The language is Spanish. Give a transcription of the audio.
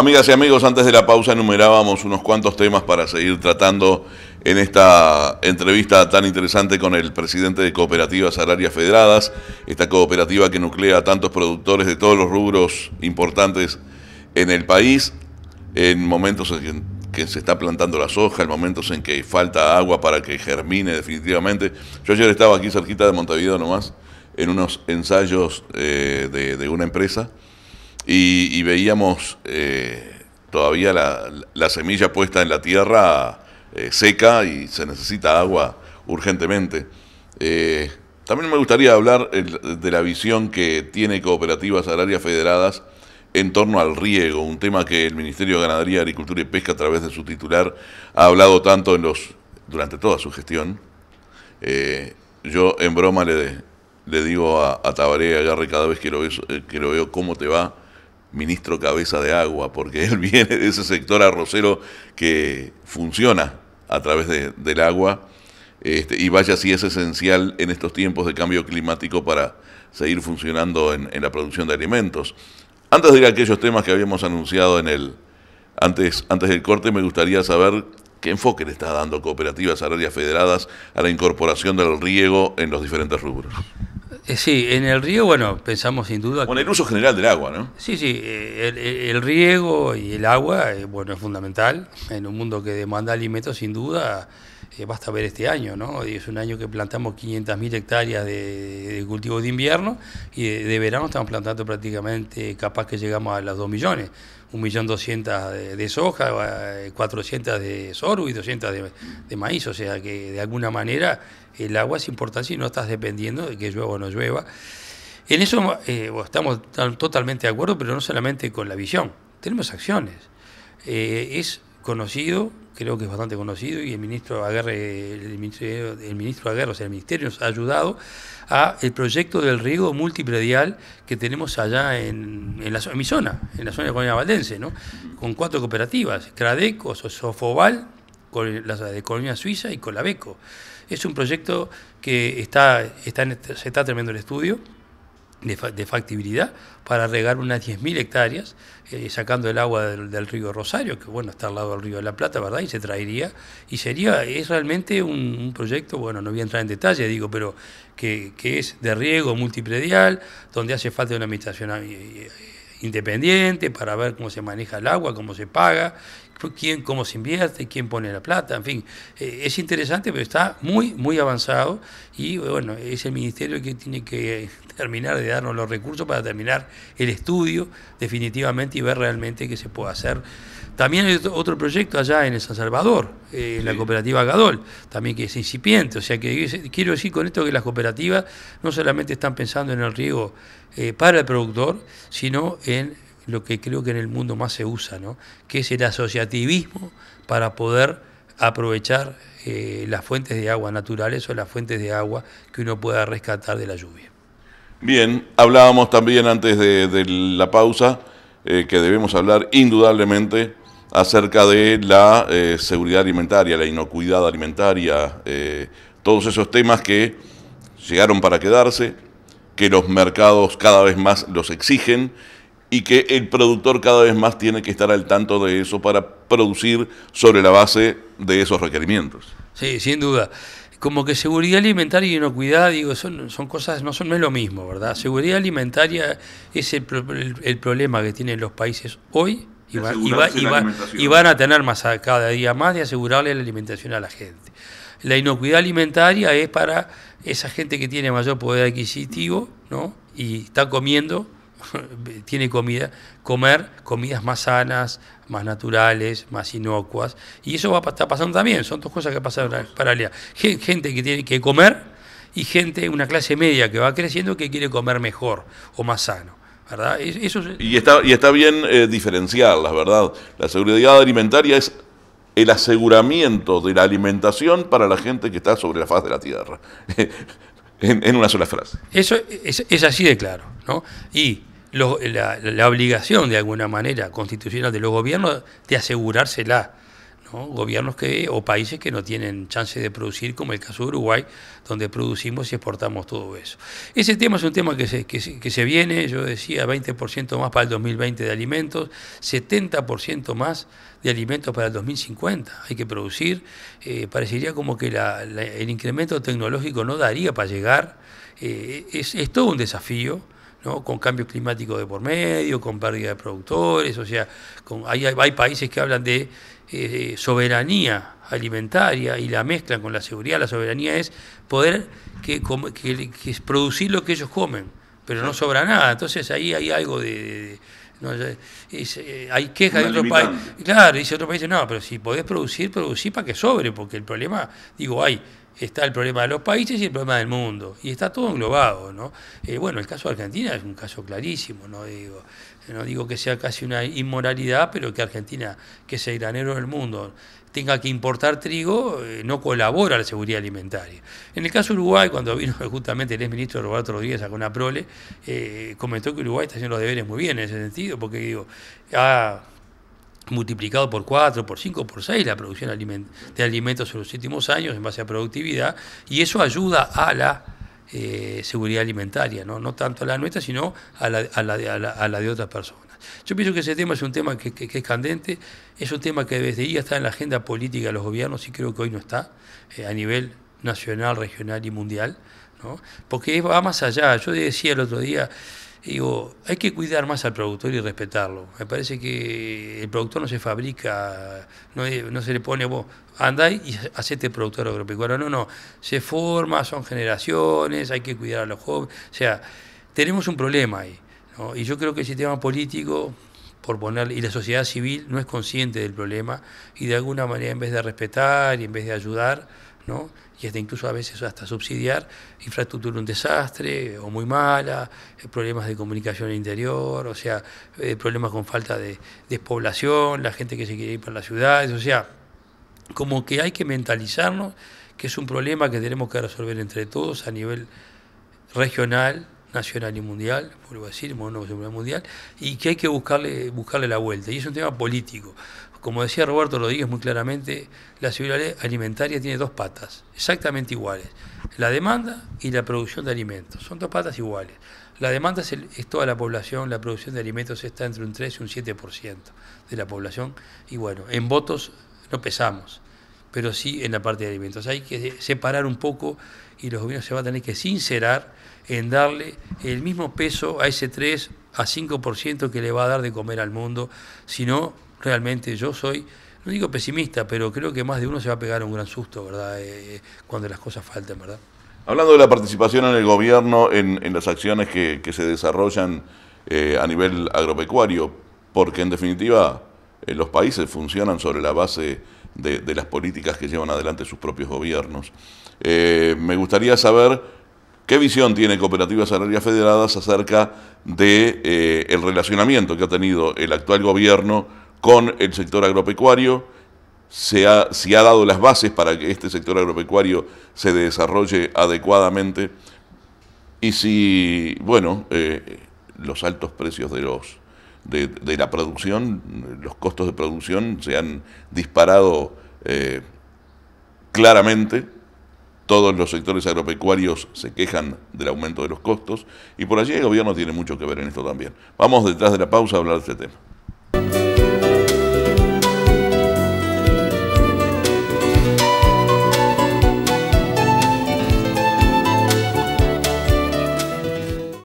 Amigas y amigos, antes de la pausa enumerábamos unos cuantos temas para seguir tratando en esta entrevista tan interesante con el presidente de Cooperativas Agrarias Federadas, esta cooperativa que nuclea a tantos productores de todos los rubros importantes en el país, en momentos en que se está plantando la soja, en momentos en que falta agua para que germine definitivamente. Yo ayer estaba aquí cerquita de Montevideo nomás, en unos ensayos eh, de una empresa y, veíamos eh, todavía la, semilla puesta en la tierra eh, seca y se necesita agua urgentemente. Eh, también me gustaría hablar de la visión que tiene Cooperativas Agrarias Federadas en torno al riego, un tema que el Ministerio de Ganadería, Agricultura y Pesca a través de su titular ha hablado tanto en los durante toda su gestión. yo en broma le, le digo a, a Tabaré Agarre cada vez que lo, que lo veo cómo te va ministro cabeza de agua, porque él viene de ese sector arrocero que funciona a través del agua. Este, y vaya si es esencial en estos tiempos de cambio climático para seguir funcionando en, la producción de alimentos. Antes de ir a aquellos temas que habíamos anunciado en el antes, antes del corte, me gustaría saber qué enfoque le está dando cooperativas agrarias federadas a la incorporación del riego en los diferentes rubros. Eh, sí, en el río, bueno, pensamos sin duda... Bueno, el uso general del agua, ¿no? Sí, sí, eh, el, el riego y el agua, eh, bueno, es fundamental. En un mundo que demanda alimentos, sin duda, eh, basta ver este año, ¿no? Es un año que plantamos 500.000 hectáreas de, cultivo de invierno y de, verano estamos plantando prácticamente, capaz que llegamos a las 2 millones. 1.200.000 de, de soja, 400 eh, de sorgo y 200 de, maíz. O sea que de alguna manera el agua es importante si no estás dependiendo de que llueva o no llueva. En eso eh, estamos totalmente de acuerdo, pero no solamente con la visión, tenemos acciones. es conocido, creo que es bastante conocido, y el ministro Aguerre, el ministro, el ministro Aguerre, o sea, el ministerio nos ha ayudado a el proyecto del riego multipredial que tenemos allá en, en, la, en mi zona, en la zona de Colonia Valdense, ¿no? con cuatro cooperativas, Cradeco, Sofobal, con la de Colonia Suiza y Colabeco. Es un proyecto que está, está se está terminando el estudio, de, de factibilidad para regar unas 10.000 hectáreas, eh, sacando el agua del, río Rosario, que bueno, está al lado del río de la Plata, ¿verdad? Y se traería, y sería, es realmente un, proyecto, bueno, no voy a entrar en detalle, digo, pero que, que es de riego multipredial, donde hace falta una administración... Eh, eh, independiente para ver cómo se maneja el agua, cómo se paga quién, cómo se invierte, quién pone la plata, en fin. Eh, es interesante, pero está muy, muy avanzado y bueno, es el ministerio que tiene que terminar de darnos los recursos para terminar el estudio definitivamente y ver realmente qué se puede hacer. También hay otro proyecto allá en San Salvador, eh, la cooperativa Gadol, también que es incipiente. O sea que quiero decir con esto que las cooperativas no solamente están pensando en el riego eh, para el productor, sino en lo que creo que en el mundo más se usa, ¿no? que es el asociativismo para poder aprovechar eh, las fuentes de agua naturales o las fuentes de agua que uno pueda rescatar de la lluvia. Bien, hablábamos también antes de, la pausa eh, que debemos hablar indudablemente acerca de la eh, seguridad alimentaria, la inocuidad alimentaria, todos esos temas que llegaron para quedarse, que los mercados cada vez más los exigen y que el productor cada vez más tiene que estar al tanto de eso para producir sobre la base de esos requerimientos. Sí, sin duda. Como que seguridad alimentaria y inocuidad, digo, son, cosas, no, son, no es lo mismo, ¿verdad? Seguridad alimentaria es el, problema que tienen los países hoy y, van a tener más cada día más de asegurarle la alimentación a la gente. La inocuidad alimentaria es para esa gente que tiene mayor poder adquisitivo ¿no? y está comiendo tiene comida, comer comidas más sanas, más naturales, más inocuas. Y eso va a estar pasando también, son dos cosas que pasan paralelas. Gente que tiene que comer y gente, una clase media que va creciendo que quiere comer mejor o más sano. ¿verdad? Eso y, está, y está bien eh, diferenciarlas, ¿verdad? La seguridad alimentaria es el aseguramiento de la alimentación para la gente que está sobre la faz de la tierra. en, una sola frase. Eso es, es así de claro, ¿no? Y la, obligación de alguna manera constitucional de los gobiernos de asegurársela. ¿no? Gobiernos que, o países que no tienen chance de producir, como el caso de Uruguay, donde producimos y exportamos todo eso. Ese tema es un tema que se, que se, viene, yo decía, 20% más para el 2020 de alimentos, 70% más de alimentos para el 2050. Hay que producir, eh, parecería como que el incremento tecnológico no daría para llegar. Eh, es todo un desafío. ¿no? con cambio climático de por medio, con pérdida de productores, o sea, con, hay, países que hablan de eh, soberanía alimentaria y la mezclan con la seguridad. La soberanía es poder que, producir lo que ellos comen, pero no sobra nada. Entonces ahí hay algo de, eh, hay quejas de otros países. Claro, dice otro país, no, pero si podés producir, producir para que sobre, porque el problema, digo, hay está el problema de los países y el problema del mundo. Y está todo englobado, ¿no? Eh, bueno, el caso de Argentina es un caso clarísimo, no digo, no digo que sea casi una inmoralidad, pero que Argentina, que es el granero del mundo, tenga que importar trigo, eh, no colabora a la seguridad alimentaria. En el caso de Uruguay, cuando vino justamente el ex exministro Roberto Rodríguez a Conaprole, eh, prole comentó que Uruguay está haciendo los deberes muy bien en ese sentido, porque digo, ha multiplicado por 4, por 5, por 6 la producción de alimentos en los últimos años en base a productividad, y eso ayuda a la eh, seguridad alimentaria, ¿no? tanto a la nuestra, sino a la, de otras personas. Yo pienso que ese tema es un tema que, es candente, es un tema que desde ahí está en la agenda política de los gobiernos y creo que hoy no está eh, a nivel nacional, regional y mundial, ¿no? porque va más allá. Yo decía el otro día, digo, hay que cuidar más al productor y respetarlo. Me parece que el productor no se fabrica, no, se le pone vos, andá y hacete productor agropecuario. No, no, se forma, son generaciones, hay que cuidar a los jóvenes. O sea, tenemos un problema ahí. Y yo creo que el sistema político por poner, y la sociedad civil no es consciente del problema y de alguna manera en vez de respetar y en vez de ayudar, ¿no? y hasta incluso a veces hasta subsidiar infraestructura un desastre o muy mala, eh, problemas de comunicación interior, o sea, eh, problemas con falta de despoblación, la gente que se quiere ir para las ciudades, o sea, como que hay que mentalizarnos que es un problema que tenemos que resolver entre todos a nivel regional, nacional y mundial, vuelvo a decir, mundial, y que hay que buscarle, buscarle la vuelta. Y es un tema político como decía Roberto Rodríguez muy claramente, la seguridad alimentaria tiene dos patas, exactamente iguales, la demanda y la producción de alimentos, son dos patas iguales. La demanda es, toda la población, la producción de alimentos está entre un 3 y un 7% de la población, y bueno, en votos no pesamos, pero sí en la parte de alimentos. Hay que separar un poco y los gobiernos se van a tener que sincerar en darle el mismo peso a ese 3 a 5% que le va a dar de comer al mundo, si no realmente yo soy, no digo pesimista, pero creo que más de uno se va a pegar un gran susto, ¿verdad? Eh, eh, cuando las cosas falten, ¿verdad? Hablando de la participación en el gobierno, en, las acciones que, se desarrollan eh, a nivel agropecuario, porque en definitiva los países funcionan sobre la base de, las políticas que llevan adelante sus propios gobiernos. me gustaría saber... ¿Qué visión tiene Cooperativas Agrarias Federadas acerca del de, relacionamiento que ha tenido el actual gobierno con el sector agropecuario, se ha, dado las bases para que este sector agropecuario se desarrolle adecuadamente y si, bueno, eh, los altos precios de la producción, los costos de producción se han disparado eh, claramente. Todos los sectores agropecuarios se quejan del aumento de los costos y por allí el gobierno tiene mucho que ver en esto también. Vamos detrás de la pausa a hablar de este tema.